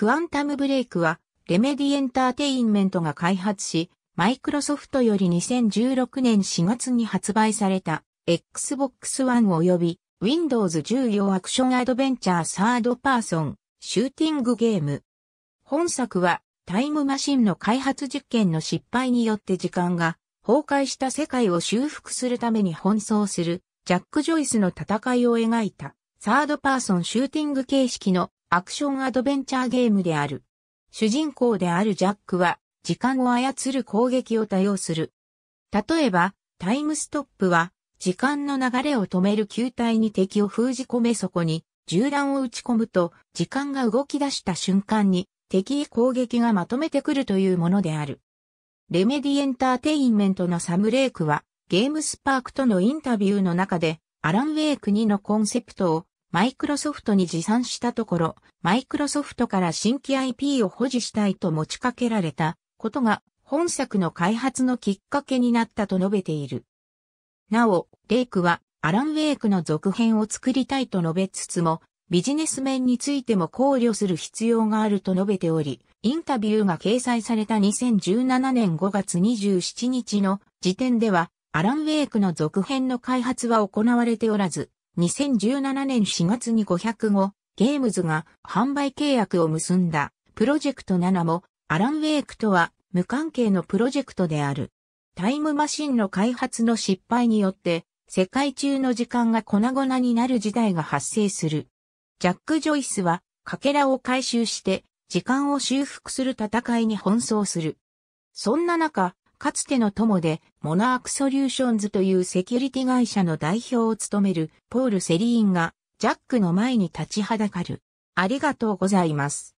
クアンタムブレイクは、レメディエンターテインメントが開発し、マイクロソフトより2016年4月に発売された Xbox One 及び Windows 14アクションアドベンチャーサードパーソンシューティングゲーム。本作はタイムマシンの開発実験の失敗によって時間が崩壊した世界を修復するために奔走するジャック・ジョイスの戦いを描いたサードパーソンシューティング形式のアクションアドベンチャーゲームである。主人公であるジャックは、時間を操る攻撃を多用する。例えば、タイムストップは、時間の流れを止める球体に敵を封じ込めそこに、銃弾を打ち込むと、時間が動き出した瞬間に、敵へ攻撃がまとめてくるというものである。レメディエンターテインメントのサム・レイクは、ゲームスパークとのインタビューの中で、アラン・ウェイク2のコンセプトをマイクロソフトに持参したところ、マイクロソフトから新規 IP を保持したいと持ちかけられたことが本作の開発のきっかけになったと述べている。なお、レイクはアラン・ウェイクの続編を作りたいと述べつつも、ビジネス面についても考慮する必要があると述べており、インタビューが掲載された2017年5月27日の時点では、アラン・ウェイクの続編の開発は行われておらず、2017年4月に500号ゲームズが販売契約を結んだプロジェクト7もアラン・ウェイクとは無関係のプロジェクトである。タイムマシンの開発の失敗によって世界中の時間が粉々になる事態が発生する。ジャック・ジョイスは欠片を回収して時間を修復する戦いに奔走する。そんな中、かつての友で、モナークソリューションズというセキュリティ会社の代表を務めるポール・セリーンが、ジャックの前に立ちはだかる。ありがとうございます。